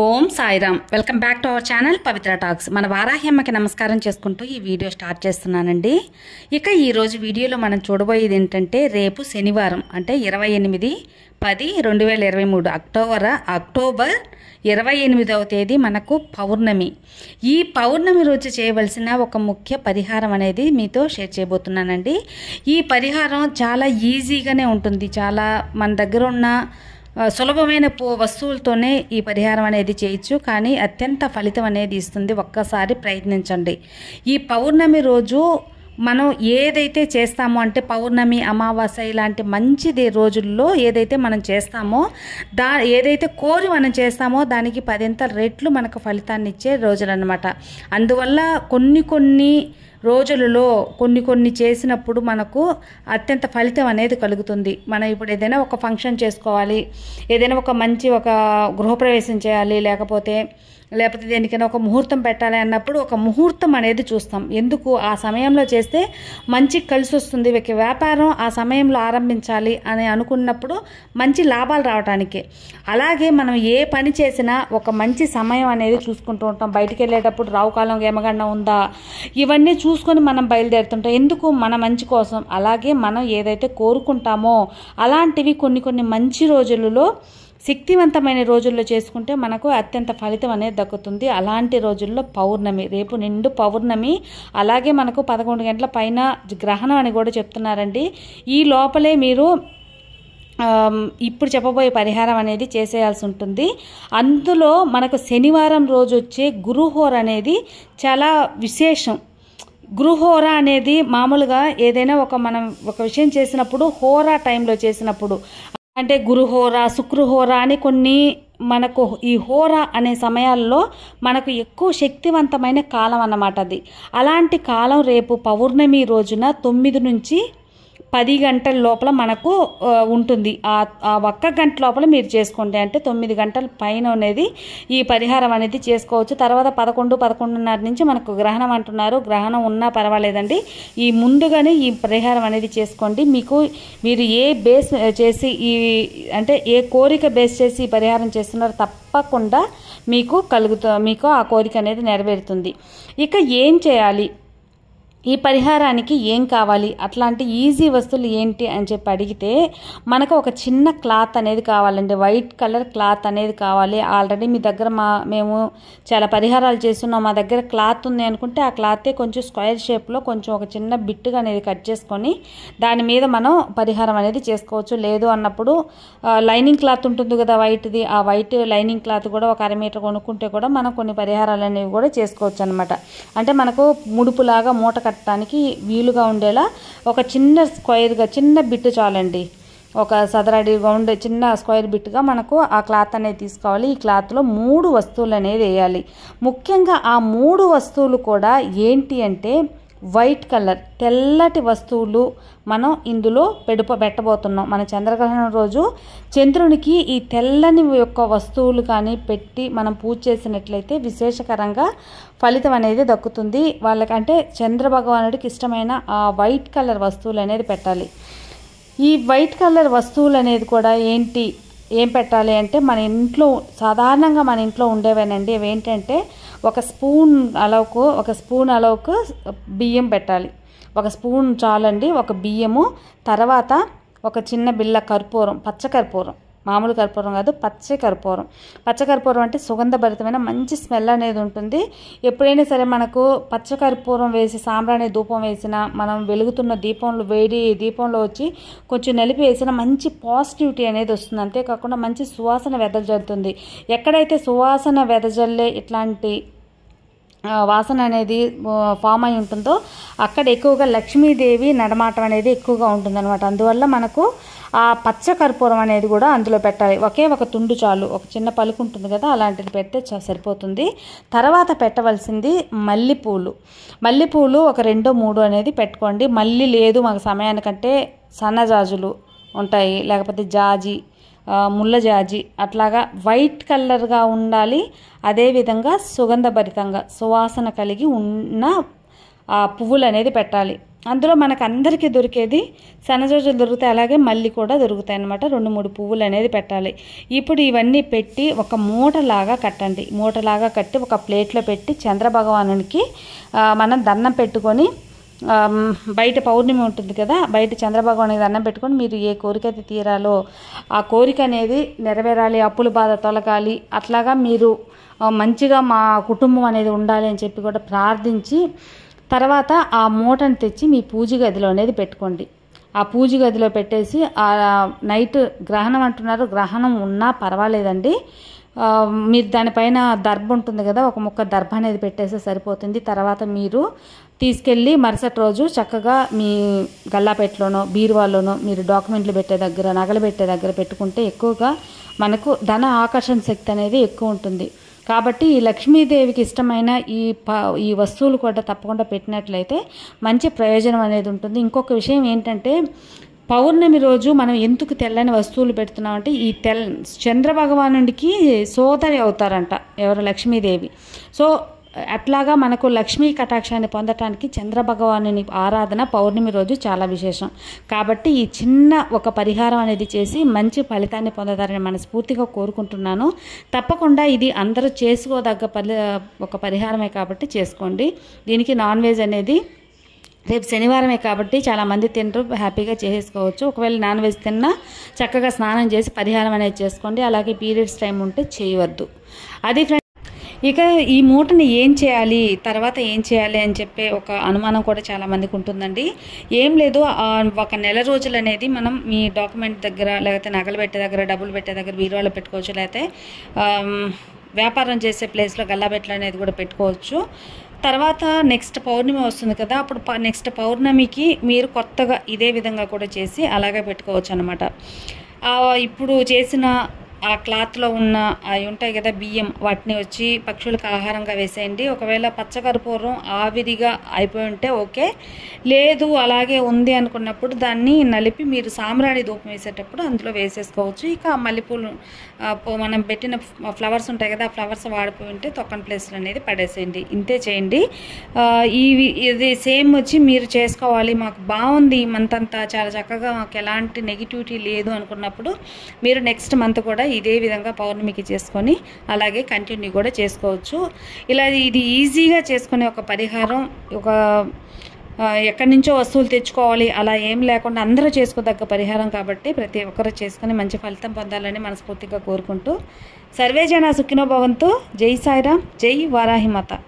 Om Sairam welcome back to our channel Pavitra talks మన వారాహ్యమ్మకి నమస్కారం చేసుకుంటూ ఈ వీడియో స్టార్ట్ చేస్తున్నానండి ఇక ఈరోజు వీడియోలో మనం చూడబోయేది ఏంటంటే రేపు శనివారం అంటే ఇరవై ఎనిమిది పది రెండు వేల ఇరవై మూడు అక్టోబర్ అక్టోబర్ ఇరవై ఎనిమిదవ తేదీ మనకు పౌర్ణమి ఈ పౌర్ణమి రోజు చేయవలసిన ఒక ముఖ్య పరిహారం అనేది మీతో షేర్ చేయబోతున్నానండి ఈ పరిహారం చాలా ఈజీగానే ఉంటుంది చాలా మన దగ్గర ఉన్న సులభమైన వస్తువులతోనే ఈ పరిహారం అనేది చేయొచ్చు కానీ అత్యంత ఫలితం అనేది ఇస్తుంది ఒక్కసారి ప్రయత్నించండి ఈ పౌర్ణమి రోజు మనం ఏదైతే చేస్తామో అంటే పౌర్ణమి అమావాస్య ఇలాంటి మంచిది రోజుల్లో ఏదైతే మనం చేస్తామో దా ఏదైతే కోరి మనం చేస్తామో దానికి పదింత రెట్లు మనకు ఫలితాన్ని ఇచ్చే రోజులు అనమాట అందువల్ల కొన్ని కొన్ని రోజులలో కొన్ని కొన్ని చేసినప్పుడు మనకు అత్యంత ఫలితం అనేది కలుగుతుంది మనం ఇప్పుడు ఏదైనా ఒక ఫంక్షన్ చేసుకోవాలి ఏదైనా ఒక మంచి ఒక గృహప్రవేశం చేయాలి లేకపోతే లేకపోతే దేనికైనా ఒక ముహూర్తం పెట్టాలి అన్నప్పుడు ఒక ముహూర్తం అనేది చూస్తాం ఎందుకు ఆ సమయంలో చేస్తే మంచి కలిసి వస్తుంది ఒక వ్యాపారం ఆ సమయంలో ఆరంభించాలి అని అనుకున్నప్పుడు మంచి లాభాలు రావడానికి అలాగే మనం ఏ పని చేసినా ఒక మంచి సమయం అనేది చూసుకుంటూ ఉంటాం బయటికి వెళ్ళేటప్పుడు రావుకాలం ఏమగండం ఉందా ఇవన్నీ చూ చూసుకొని మనం బయలుదేరుతుంటాం ఎందుకు మన మంచి కోసం అలాగే మనం ఏదైతే కోరుకుంటామో అలాంటివి కొన్ని కొన్ని మంచి రోజులలో శక్తివంతమైన రోజుల్లో చేసుకుంటే మనకు అత్యంత ఫలితం అనేది దక్కుతుంది అలాంటి రోజుల్లో పౌర్ణమి రేపు నిండు పౌర్ణమి అలాగే మనకు పదకొండు గంటల పైన గ్రహణం అని కూడా చెప్తున్నారండి ఈ లోపలే మీరు ఇప్పుడు చెప్పబోయే పరిహారం అనేది చేసేయాల్సి ఉంటుంది అందులో మనకు శనివారం రోజు వచ్చే గురుహోర్ అనేది చాలా విశేషం గృహోర అనేది మామూలుగా ఏదైనా ఒక మనం ఒక విషయం చేసినప్పుడు హోరా టైంలో చేసినప్పుడు అంటే గురుహోర శుక్రహోర అని కొన్ని మనకు ఈ హోర అనే సమయాల్లో మనకు ఎక్కువ శక్తివంతమైన కాలం అన్నమాట అది అలాంటి కాలం రేపు పౌర్ణమి రోజున తొమ్మిది నుంచి పది గంటల లోపల మనకు ఉంటుంది ఆ ఒక్క గంట లోపల మీరు చేసుకోండి అంటే తొమ్మిది గంటల పైన అనేది ఈ పరిహారం అనేది చేసుకోవచ్చు తర్వాత పదకొండు పదకొండున్నర నుంచి మనకు గ్రహణం అంటున్నారు గ్రహణం ఉన్నా పర్వాలేదండి ఈ ముందుగానే ఈ పరిహారం అనేది చేసుకోండి మీకు మీరు ఏ బేస్ చేసి ఈ అంటే ఏ కోరిక బేస్ చేసి ఈ పరిహారం చేస్తున్నారు తప్పకుండా మీకు కలుగుతూ మీకు ఆ కోరిక అనేది నెరవేరుతుంది ఇక ఏం చేయాలి ఈ పరిహారానికి ఏం కావాలి అట్లాంటి ఈజీ వస్తువులు ఏంటి అని చెప్పి అడిగితే మనకు ఒక చిన్న క్లాత్ అనేది కావాలండి వైట్ కలర్ క్లాత్ అనేది కావాలి ఆల్రెడీ మీ దగ్గర మా మేము చాలా పరిహారాలు చేస్తున్నాం మా దగ్గర క్లాత్ ఉంది అనుకుంటే ఆ క్లాతే కొంచెం స్క్వేర్ షేప్లో కొంచెం ఒక చిన్న బిట్టుగా అనేది కట్ చేసుకొని దాని మీద మనం పరిహారం అనేది చేసుకోవచ్చు లేదు అన్నప్పుడు లైనింగ్ క్లాత్ ఉంటుంది కదా వైట్ది ఆ వైట్ లైనింగ్ క్లాత్ కూడా ఒక అర మీటర్ కొనుక్కుంటే కూడా మనం కొన్ని పరిహారాలు అనేవి కూడా చేసుకోవచ్చు అనమాట అంటే మనకు ముడుపులాగా మూట కట్ట పెట్టడానికి వీలుగా ఉండేలా ఒక చిన్న స్క్వైర్గా చిన్న బిట్టు చాలండి ఒక సదరడి రౌండ్ చిన్న స్క్వేర్ బిట్గా మనకు ఆ క్లాత్ అనేది తీసుకోవాలి ఈ క్లాత్లో మూడు వస్తువులు అనేది వేయాలి ముఖ్యంగా ఆ మూడు వస్తువులు కూడా ఏంటి అంటే వైట్ కలర్ తెల్లటి వస్తువులు మనం ఇందులో పెడుప పెట్టబోతున్నాం మన చంద్రగ్రహణం రోజు చంద్రునికి ఈ తెల్లని యొక్క వస్తువులు కానీ పెట్టి మనం పూజ చేసినట్లయితే విశేషకరంగా ఫలితం అనేది దక్కుతుంది వాళ్ళకంటే చంద్ర భగవానుడికి ఇష్టమైన ఆ వైట్ కలర్ వస్తువులు అనేది పెట్టాలి ఈ వైట్ కలర్ వస్తువులు అనేది కూడా ఏంటి ఏం పెట్టాలి అంటే మన ఇంట్లో సాధారణంగా మన ఇంట్లో ఉండేవేనండి అవి ఏంటంటే ఒక స్పూన్ అలవుకు ఒక స్పూన్ అలవుకు బియ్యం పెట్టాలి ఒక స్పూన్ చాలండి ఒక బియ్యము తర్వాత ఒక చిన్న బిళ్ళ కర్పూరం పచ్చకర్పూరం మామూలు కర్పూరం కాదు పచ్చే కర్పూరం పచ్చ కర్పూరం అంటే సుగంధభరితమైన మంచి స్మెల్ అనేది ఉంటుంది ఎప్పుడైనా సరే మనకు పచ్చ కర్పూరం వేసి సాంబ్రాణి ధూపం వేసిన మనం వెలుగుతున్న దీపంలో వేడి దీపంలో వచ్చి కొంచెం నలిపి వేసిన మంచి పాజిటివిటీ అనేది వస్తుంది అంతేకాకుండా మంచి సువాసన వెదజల్లుతుంది ఎక్కడైతే సువాసన వెదజల్లే ఇట్లాంటి వాసన అనేది ఫామ్ అయి ఉంటుందో అక్కడ ఎక్కువగా లక్ష్మీదేవి నడమాటం అనేది ఎక్కువగా ఉంటుందన్నమాట అందువల్ల మనకు ఆ పచ్చ కర్పూరం అనేది కూడా అందులో పెట్టాలి ఒకే ఒక తుండు చాలు ఒక చిన్న పలుకు ఉంటుంది కదా అలాంటిది పెడితే సరిపోతుంది తర్వాత పెట్టవలసింది మల్లెపూలు మల్లెపూలు ఒక రెండో మూడో అనేది పెట్టుకోండి మళ్ళీ లేదు మాకు సమయానికంటే సన్నజాజులు ఉంటాయి లేకపోతే జాజి ముల్లజాజి అట్లాగా వైట్ కలర్గా ఉండాలి అదేవిధంగా సుగంధభరితంగా సువాసన కలిగి ఉన్న పువ్వులు అనేది పెట్టాలి అందులో మనకు అందరికీ దొరికేది సన్నజాజులు దొరుకుతాయి అలాగే మళ్ళీ కూడా దొరుకుతాయి అనమాట రెండు మూడు పువ్వులు అనేది పెట్టాలి ఇప్పుడు ఇవన్నీ పెట్టి ఒక మూటలాగా కట్టండి మూటలాగా కట్టి ఒక ప్లేట్లో పెట్టి చంద్రభగవానునికి మనం దండం పెట్టుకొని బయట పౌర్ణమి ఉంటుంది కదా బయట చంద్రభగవాన్ అనేది అన్నం పెట్టుకొని మీరు ఏ కోరిక అయితే తీరాలో ఆ కోరిక అనేది నెరవేరాలి అప్పుల బాధ తొలగాలి అట్లాగా మీరు మంచిగా మా కుటుంబం అనేది ఉండాలి అని చెప్పి కూడా ప్రార్థించి తర్వాత ఆ మూటను తెచ్చి మీ పూజ గదిలో అనేది పెట్టుకోండి ఆ పూజ గదిలో పెట్టేసి ఆ నైట్ గ్రహణం అంటున్నారు గ్రహణం ఉన్నా పర్వాలేదండి మీరు దానిపైన దర్భ ఉంటుంది కదా ఒక ముక్క దర్భ అనేది పెట్టేస్తే సరిపోతుంది తర్వాత మీరు తీసుకెళ్ళి మరుసటి రోజు చక్కగా మీ గల్లాపెట్టలోనో బీరువాలోనో మీరు డాక్యుమెంట్లు పెట్టే దగ్గర నగలు పెట్టే దగ్గర పెట్టుకుంటే ఎక్కువగా మనకు ధన ఆకర్షణ శక్తి అనేది ఎక్కువ ఉంటుంది కాబట్టి ఈ లక్ష్మీదేవికి ఇష్టమైన ఈ ఈ వస్తువులు కూడా తప్పకుండా పెట్టినట్లయితే మంచి ప్రయోజనం అనేది ఉంటుంది ఇంకొక విషయం ఏంటంటే పౌర్ణమి రోజు మనం ఎందుకు తెల్లని వస్తువులు పెడుతున్నామంటే ఈ తెల్ చంద్రభగవానుడికి సోదరి అవుతారంట ఎవరు లక్ష్మీదేవి సో అట్లాగా మనకు లక్ష్మీ కటాక్షాన్ని పొందటానికి చంద్రభగవానుని ఆరాధన పౌర్ణమి రోజు చాలా విశేషం కాబట్టి ఈ చిన్న ఒక పరిహారం అనేది చేసి మంచి ఫలితాన్ని పొందుతారని మనస్ఫూర్తిగా కోరుకుంటున్నాను తప్పకుండా ఇది అందరూ చేసుకోదగ్గ పరి ఒక పరిహారమే కాబట్టి చేసుకోండి దీనికి నాన్ వెజ్ అనేది రేపు శనివారమే కాబట్టి చాలామంది తింటూ హ్యాపీగా చేసేసుకోవచ్చు ఒకవేళ నాన్ వెజ్ తిన్నా చక్కగా స్నానం చేసి పరిహారం అనేది చేసుకోండి అలాగే పీరియడ్స్ టైం ఉంటే చేయవద్దు అది ఇక ఈ మూటని ఏం చేయాలి తర్వాత ఏం చేయాలి అని చెప్పే ఒక అనుమానం కూడా చాలామందికి ఉంటుందండి ఏం లేదు ఒక నెల రోజులు అనేది మనం మీ డాక్యుమెంట్ దగ్గర లేకపోతే నగలు పెట్టే దగ్గర డబ్బులు పెట్టే దగ్గర బీరువాలో పెట్టుకోవచ్చు లేకపోతే వ్యాపారం చేసే ప్లేస్లో గల్లాబెట్లు అనేది కూడా పెట్టుకోవచ్చు తర్వాత నెక్స్ట్ పౌర్ణమి వస్తుంది కదా అప్పుడు నెక్స్ట్ పౌర్ణమికి మీరు కొత్తగా ఇదే విధంగా కూడా చేసి అలాగే పెట్టుకోవచ్చు అనమాట ఇప్పుడు చేసిన ఆ క్లాత్లో ఉన్న అవి ఉంటాయి కదా బియ్యం వాటిని వచ్చి పక్షులకు ఆహారంగా వేసేయండి ఒకవేళ పచ్చకర్పూరం ఆవిరిగా అయిపోయి ఉంటే ఓకే లేదు అలాగే ఉంది అనుకున్నప్పుడు దాన్ని నలిపి మీరు సామ్రాణి ధూపం వేసేటప్పుడు అందులో వేసేసుకోవచ్చు ఇక మల్లెపూలు మనం పెట్టిన ఫ్లవర్స్ ఉంటాయి కదా ఆ ఫ్లవర్స్ వాడిపోయి ఉంటే తొక్కని ప్లేస్లు అనేది పడేసేయండి ఇంతే చేయండి ఇవి ఇది సేమ్ వచ్చి మీరు చేసుకోవాలి మాకు బాగుంది మంత్ అంతా చాలా చక్కగా మాకు ఎలాంటి నెగిటివిటీ లేదు అనుకున్నప్పుడు మీరు నెక్స్ట్ మంత్ కూడా ఇదే విధంగా పౌర్ణమికి చేసుకొని అలాగే కంటిన్యూ కూడా చేసుకోవచ్చు ఇలా ఇది ఈజీగా చేసుకునే ఒక పరిహారం ఒక ఎక్కడి నుంచో వస్తువులు తెచ్చుకోవాలి అలా ఏం లేకుండా అందరూ చేసుకోదగ్గ పరిహారం కాబట్టి ప్రతి ఒక్కరు చేసుకుని మంచి ఫలితం పొందాలని మనస్ఫూర్తిగా కోరుకుంటూ సర్వేజన సుఖినోభవంతో జై సాయిరామ్ జై వారాహిమాత